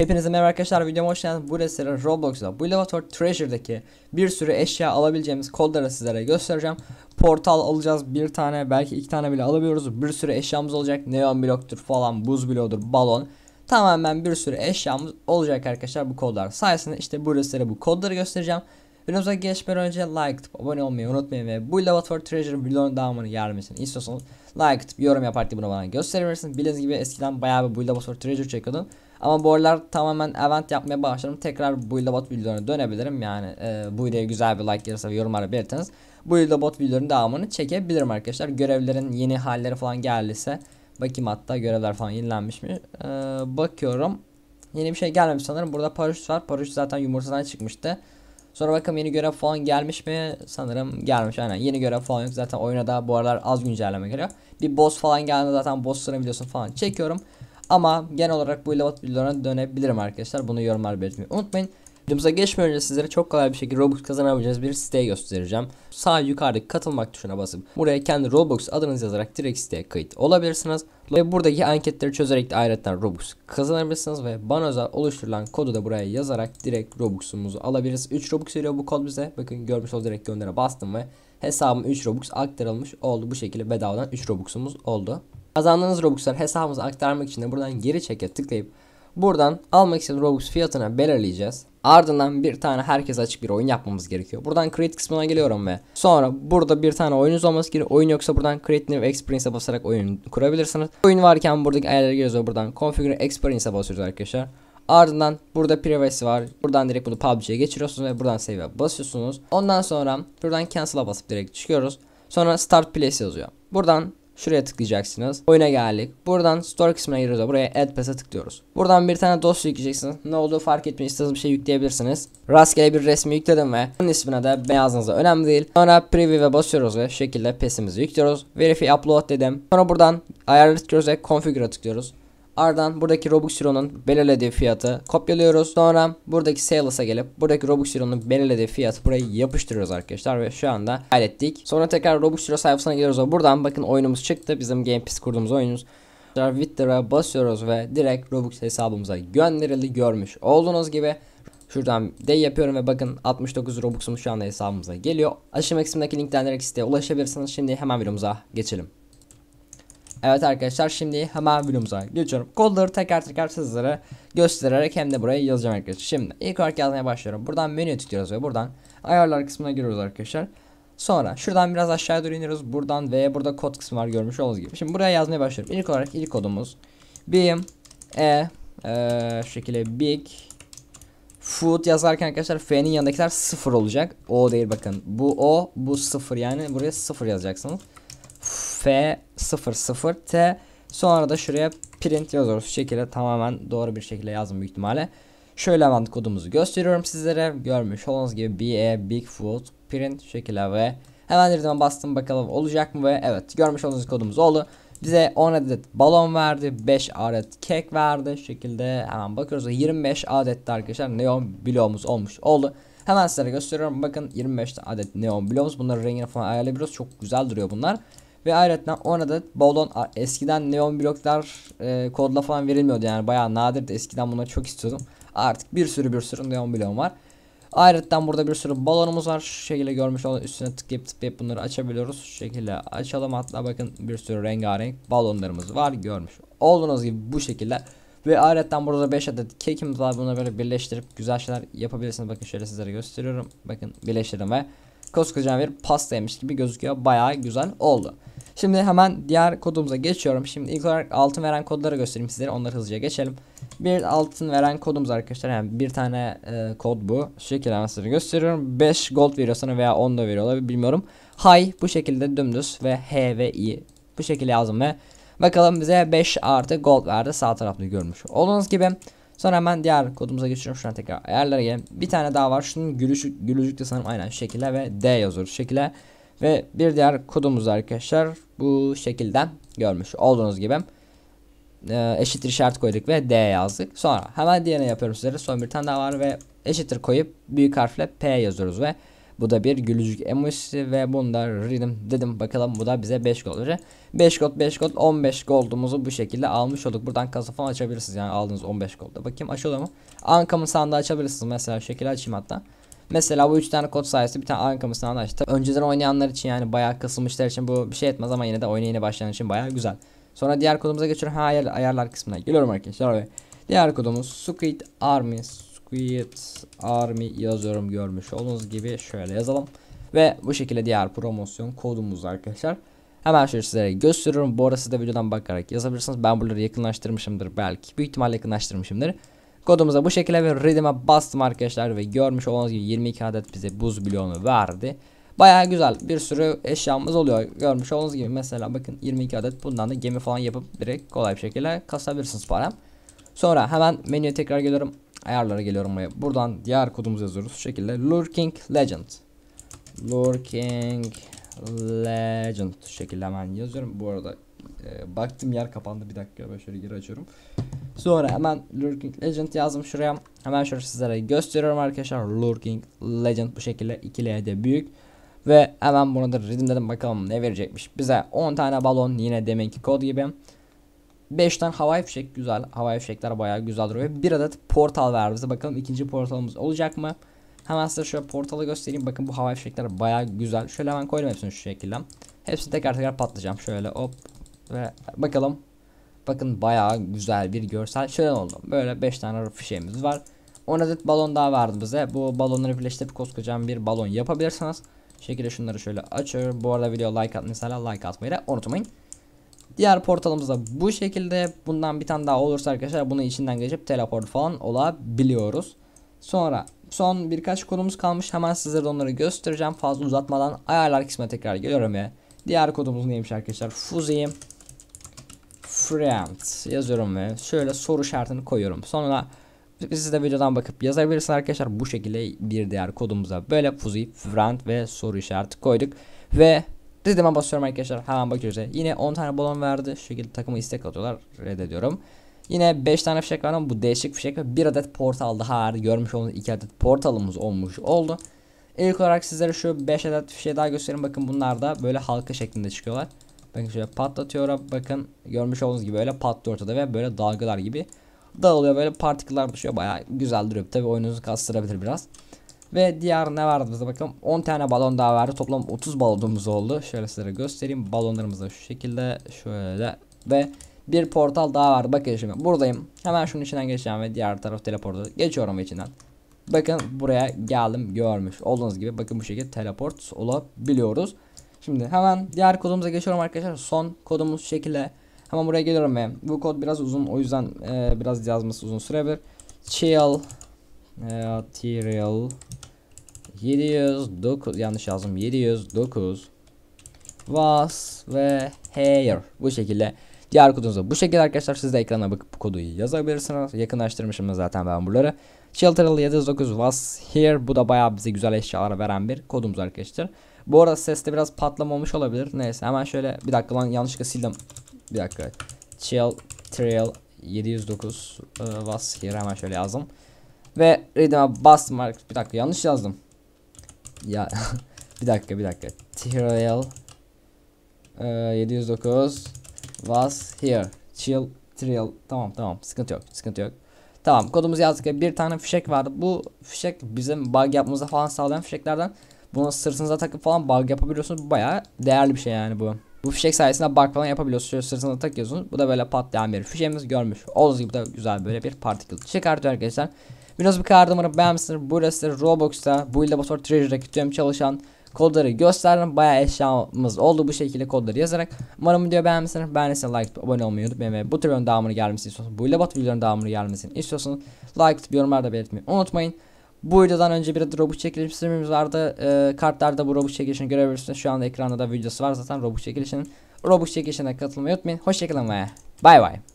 Hepinize merhaba arkadaşlar videoma hoş geldiniz. Bu sırada Roblox'da bu Elevator Treasure'daki bir sürü eşya alabileceğimiz kodları sizlere göstereceğim. Portal alacağız bir tane belki iki tane bile alabiliyoruz. Bir sürü eşyamız olacak. Neon bloktur falan buz bloğudur balon. Tamamen bir sürü eşyamız olacak arkadaşlar bu kodlar sayesinde. işte bu bu kodları göstereceğim. Videomuza geçmeden önce like atıp abone olmayı unutmayın ve bu elevator Treasure videonun devamını gelmesini istiyorsanız like atıp yorum yapar diye bunu bana gösterebilirsiniz. Bildiğiniz gibi eskiden bayağı bir bu elevator Treasure çekiyordum. Ama bu aralar tamamen event yapmaya başladım. Tekrar bu bot videolarına dönebilirim. Yani e, bu videoya güzel bir like gelirse ve yorumlara belirtiniz. Bu bot videolarının devamını çekebilirim arkadaşlar. Görevlerin yeni halleri falan geldiyse bakayım hatta görevler falan yenilenmiş mi? E, bakıyorum. Yeni bir şey gelmemiş sanırım. Burada paraşüt var. Paraşüt zaten yumurtadan çıkmıştı. Sonra bakalım yeni görev falan gelmiş mi? Sanırım gelmiş aynen. Yeni görev falan yok. Zaten oyuna da bu aralar az güncelleme geliyor. Bir boss falan geldi zaten boss sıra biliyorsun falan çekiyorum. Ama genel olarak bu ilavat videolarına dönebilirim arkadaşlar. Bunu yorumlar belirtmeyi unutmayın. Videomuza geçmeden önce sizlere çok kolay bir şekilde Robux kazanabileceğiniz bir siteyi göstereceğim. Sağ yukarıdaki katılmak tuşuna basıp buraya kendi Robux adınızı yazarak direkt siteye kayıt olabilirsiniz. Ve buradaki anketleri çözerek de ayrıca Robux kazanabilirsiniz ve bana özel oluşturulan kodu da buraya yazarak direkt Robux'umuzu alabiliriz. 3 Robux veriyor bu kod bize. Bakın görmüş olduğunuz direkt göndere bastım ve hesabım 3 Robux aktarılmış oldu. Bu şekilde bedavadan 3 Robux'umuz oldu. Kazandığınız Robux'ları hesabımıza aktarmak için de buradan geri çeke tıklayıp buradan almak istediğiniz Robux fiyatına belirleyeceğiz. Ardından bir tane herkes açık bir oyun yapmamız gerekiyor. Buradan create kısmına geliyorum ve sonra burada bir tane oyununuz olması gerekiyor. Oyun yoksa buradan create new experience'e basarak oyun kurabilirsiniz. Oyun varken buradaki ayarlara geliyoruz. buradan configure experience'e basıyoruz arkadaşlar. Ardından burada privacy var. Buradan direkt bunu PUBG'ye geçiriyorsunuz ve buradan save'e basıyorsunuz. Ondan sonra buradan cancel'a basıp direkt çıkıyoruz. Sonra start place yazıyor. Buradan Şuraya tıklayacaksınız. Oyuna geldik. Buradan store kısmına giriyoruz. Buraya add pass'a tıklıyoruz. Buradan bir tane dosya yükleyeceksiniz. Ne olduğu fark etmeyiz. İstediğiniz bir şey yükleyebilirsiniz. Rastgele bir resmi yükledim ve onun ismine de beyazınıza önemli değil. Sonra preview'e basıyoruz ve şekilde pesimizi yüklüyoruz. Verify upload dedim. Sonra buradan ayarları tıklıyoruz ve configure'a tıklıyoruz. Ardından buradaki Robux Euro'nun belirlediği fiyatı kopyalıyoruz. Sonra buradaki Sales'a gelip buradaki Robux Euro'nun belirlediği fiyatı buraya yapıştırıyoruz arkadaşlar ve şu anda hallettik. Sonra tekrar Robux Euro sayfasına geliyoruz ve buradan bakın oyunumuz çıktı. Bizim Game Pass kurduğumuz oyunumuz. Wither'a basıyoruz ve direkt Robux hesabımıza gönderildi görmüş olduğunuz gibi. Şuradan de yapıyorum ve bakın 69 Robux'umuz şu anda hesabımıza geliyor. Aşağı kısmındaki linkten direkt siteye ulaşabilirsiniz. Şimdi hemen videomuza geçelim. Evet arkadaşlar şimdi hemen videomuza geçiyorum. Kodları teker teker sizlere göstererek hem de buraya yazacağım arkadaşlar. Şimdi ilk olarak yazmaya başlıyorum. Buradan menü tutuyoruz ve buradan ayarlar kısmına giriyoruz arkadaşlar. Sonra şuradan biraz aşağıya doğru iniyoruz. Buradan ve burada kod kısmı var görmüş olduğunuz gibi. Şimdi buraya yazmaya başlıyorum. İlk olarak ilk kodumuz bim e, e şekilde big food yazarken arkadaşlar f'nin yanındakiler sıfır olacak. O değil bakın. Bu o bu sıfır yani buraya sıfır yazacaksınız. F00T sonra da şuraya print yazıyoruz. Şu şekilde tamamen doğru bir şekilde yazdım büyük ihtimalle. Şöyle hemen kodumuzu gösteriyorum sizlere. Görmüş olduğunuz gibi BA Bigfoot print şekilde ve hemen dedim bastım bakalım olacak mı ve evet görmüş olduğunuz kodumuz oldu. Bize 10 adet balon verdi, 5 adet kek verdi şekilde hemen bakıyoruz. 25 adet arkadaşlar neon bloğumuz olmuş oldu. Hemen size gösteriyorum. Bakın 25 adet neon bloğumuz. Bunları rengini falan ayarlayabiliyoruz. Çok güzel duruyor bunlar. Ve ayrıca ona da balon eskiden neon bloklar e, kodla falan verilmiyordu yani bayağı nadirdi. Eskiden buna çok istiyordum. Artık bir sürü bir sürü neon blok var. Ayrıca burada bir sürü balonumuz var. Şu şekilde görmüş olan üstüne tıklayıp tıklayıp bunları açabiliyoruz. Şu şekilde açalım hatta bakın bir sürü rengarenk balonlarımız var görmüş. Olduğunuz gibi bu şekilde. Ve ayrıca burada 5 adet kekimiz var. Bunları böyle birleştirip güzel şeyler yapabilirsiniz. Bakın şöyle sizlere gösteriyorum. Bakın birleştirdim ve koskoca bir pastaymış gibi gözüküyor. Baya güzel oldu. Şimdi hemen diğer kodumuza geçiyorum. Şimdi ilk olarak altın veren kodları göstereyim sizlere. Onları hızlıca geçelim. Bir altın veren kodumuz arkadaşlar. Yani bir tane e, kod bu. Şu şekilde ben size gösteriyorum. 5 gold veriyor sana veya 10 da veriyor olabilir bilmiyorum. High bu şekilde dümdüz ve H ve I bu şekilde yazdım ve bakalım bize 5 artı gold verdi sağ tarafta görmüş. Olduğunuz gibi Sonra hemen diğer kodumuza geçiyorum. şuna tekrar ayarlara gelin. Bir tane daha var. Şunun gülücük, gülücük de sanırım aynen şekilde ve D yazıyor şekilde. Ve bir diğer kodumuz arkadaşlar bu şekilde görmüş olduğunuz gibi. Ee, eşittir işaret koyduk ve D yazdık. Sonra hemen diğerine yapıyorum sizlere. Son bir tane daha var ve eşittir koyup büyük harfle P yazıyoruz ve bu da bir gülücük emojisi ve bunda rhythm dedim. Bakalım bu da bize 5 gol olacak. 5 gol 5 gol 15 goldumuzu bu şekilde almış olduk. Buradan kasa falan açabilirsiniz yani aldığınız 15 golda. Bakayım açılıyor mu? Ankamın sandığı açabilirsiniz mesela şu şekilde açayım hatta. Mesela bu 3 tane kod sayesinde bir tane ankamı sınavda açtı. Önceden oynayanlar için yani bayağı kısılmışlar için bu bir şey etmez ama yine de oyuna yeni başlayan için bayağı güzel. Sonra diğer kodumuza geçiyorum. Ha ayar, ayarlar kısmına geliyorum arkadaşlar diğer kodumuz Squid Army Squid Army yazıyorum görmüş olduğunuz gibi şöyle yazalım. Ve bu şekilde diğer promosyon kodumuz arkadaşlar. Hemen şöyle sizlere gösteriyorum. Bu arada siz de videodan bakarak yazabilirsiniz. Ben buraları yakınlaştırmışımdır belki. Büyük ihtimalle yakınlaştırmışımdır. Kodumuza bu şekilde ve redeem'e bastım arkadaşlar ve görmüş olduğunuz gibi 22 adet bize buz bloğunu verdi. Baya güzel bir sürü eşyamız oluyor. Görmüş olduğunuz gibi mesela bakın 22 adet bundan da gemi falan yapıp direkt kolay bir şekilde kasabilirsiniz para. Sonra hemen menüye tekrar geliyorum ayarlara geliyorum buraya. Buradan diğer kodumuzu yazıyoruz. Şu şekilde lurking legend. Lurking legend şu şekilde hemen yazıyorum. Bu arada e, baktım yer kapandı bir dakika ben şöyle geri açıyorum. Sonra hemen lurking legend yazdım şuraya. Hemen şöyle sizlere gösteriyorum arkadaşlar. Lurking legend bu şekilde 2L'de büyük. Ve hemen bunu da redeem dedim bakalım ne verecekmiş. Bize 10 tane balon yine deminki kod gibi. 5 tane havai fişek güzel. Havai fişekler bayağı güzel duruyor. Bir adet portal verdi bize. Bakalım ikinci portalımız olacak mı? Hemen size şöyle portalı göstereyim. Bakın bu havai fişekler bayağı güzel. Şöyle hemen koydum hepsini şu şekilde. Hepsi tekrar tekrar patlayacağım. Şöyle hop. Ve bakalım. Bakın bayağı güzel bir görsel. Şöyle oldu. Böyle 5 tane fişeğimiz var. 10 adet balon daha verdi bize. Bu balonları birleştirip koskocaman bir balon yapabilirsiniz. Şekilde şunları şöyle açıyorum. Bu arada video like atmayı, like atmayı da unutmayın. Diğer portalımız da bu şekilde. Bundan bir tane daha olursa arkadaşlar bunu içinden geçip teleport falan olabiliyoruz. Sonra son birkaç kodumuz kalmış. Hemen sizlere onları göstereceğim. Fazla uzatmadan ayarlar kısmına tekrar geliyorum ve diğer kodumuz neymiş arkadaşlar? Fuzi friend yazıyorum ve şöyle soru şartını koyuyorum. Sonra siz de videodan bakıp yazabilirsiniz arkadaşlar. Bu şekilde bir diğer kodumuza böyle Fuzi friend ve soru işareti koyduk ve Redim'e basıyorum arkadaşlar. Hemen bakıyoruz. Yine 10 tane balon verdi. Şu şekilde takımı istek atıyorlar. Reddediyorum. Yine 5 tane fişek var bu değişik fişek ve 1 adet portal daha var. Görmüş olduğunuz 2 adet portalımız olmuş oldu. İlk olarak sizlere şu 5 adet fişeği daha göstereyim. Bakın bunlar da böyle halka şeklinde çıkıyorlar. Bakın şöyle patlatıyorum. Bakın görmüş olduğunuz gibi böyle patlıyor ortada ve böyle dalgalar gibi dağılıyor. Böyle partiküller düşüyor. Baya güzel duruyor. Tabi oyununuzu kastırabilir biraz. Ve diğer ne vardı bize bakalım. 10 tane balon daha vardı. Toplam 30 balonumuz oldu. Şöyle size göstereyim. balonlarımızı şu şekilde. Şöyle ve bir portal daha var. Bakın şimdi buradayım. Hemen şunun içinden geçeceğim ve diğer taraf teleportu geçiyorum içinden. Bakın buraya geldim görmüş olduğunuz gibi bakın bu şekilde teleport olabiliyoruz. Şimdi hemen diğer kodumuza geçiyorum arkadaşlar. Son kodumuz şekilde. Hemen buraya geliyorum ve bu kod biraz uzun o yüzden e, biraz yazması uzun sürebilir. Chill e, material 709 yanlış yazdım 709 was ve hair bu şekilde diğer kodunuzda bu şekilde arkadaşlar siz de ekrana bakıp kodu yazabilirsiniz yakınlaştırmışım zaten ben buraları Shelteral 709 was here bu da bayağı bize güzel eşyalar veren bir kodumuz arkadaşlar bu arada seste biraz patlamamış olabilir neyse hemen şöyle bir dakika lan yanlışlıkla sildim bir dakika Shelteral 709 uh, was here hemen şöyle yazdım ve redeem'e bastım bir dakika yanlış yazdım ya bir dakika bir dakika. Trial ee, 709 was here. Chill trial. Tamam tamam sıkıntı yok sıkıntı yok. Tamam kodumuzu yazdık ya bir tane fişek vardı. Bu fişek bizim bug yapmamızı falan sağlayan fişeklerden. Bunu sırtınıza takıp falan bug yapabiliyorsunuz. baya değerli bir şey yani bu. Bu fişek sayesinde bug falan yapabiliyorsunuz. Şöyle sırtınıza takıyorsunuz. Bu da böyle patlayan bir fişeğimiz görmüş. Olduğunuz gibi de güzel böyle bir particle çıkartıyor arkadaşlar. Videonuzu bu kadar umarım beğenmişsinizdir. Burada size Roblox'ta bu il laboratuvar treasure'da kütüyorum çalışan kodları gösterdim. Baya eşyamız oldu bu şekilde kodları yazarak. Umarım videoyu beğenmişsiniz. Beğendiyseniz like abone olmayı unutmayın ve bu tür videonun devamını gelmesini istiyorsanız bu ile bot videoların devamını gelmesini istiyorsanız like atıp yorumlarda belirtmeyi unutmayın. Bu videodan önce bir de Robux çekilişimiz vardı. Ee, kartlarda bu Robux çekilişini görebilirsiniz. Şu anda ekranda da videosu var zaten Robux çekilişinin. Robux çekilişine katılmayı unutmayın. Hoşçakalın ve bay bay.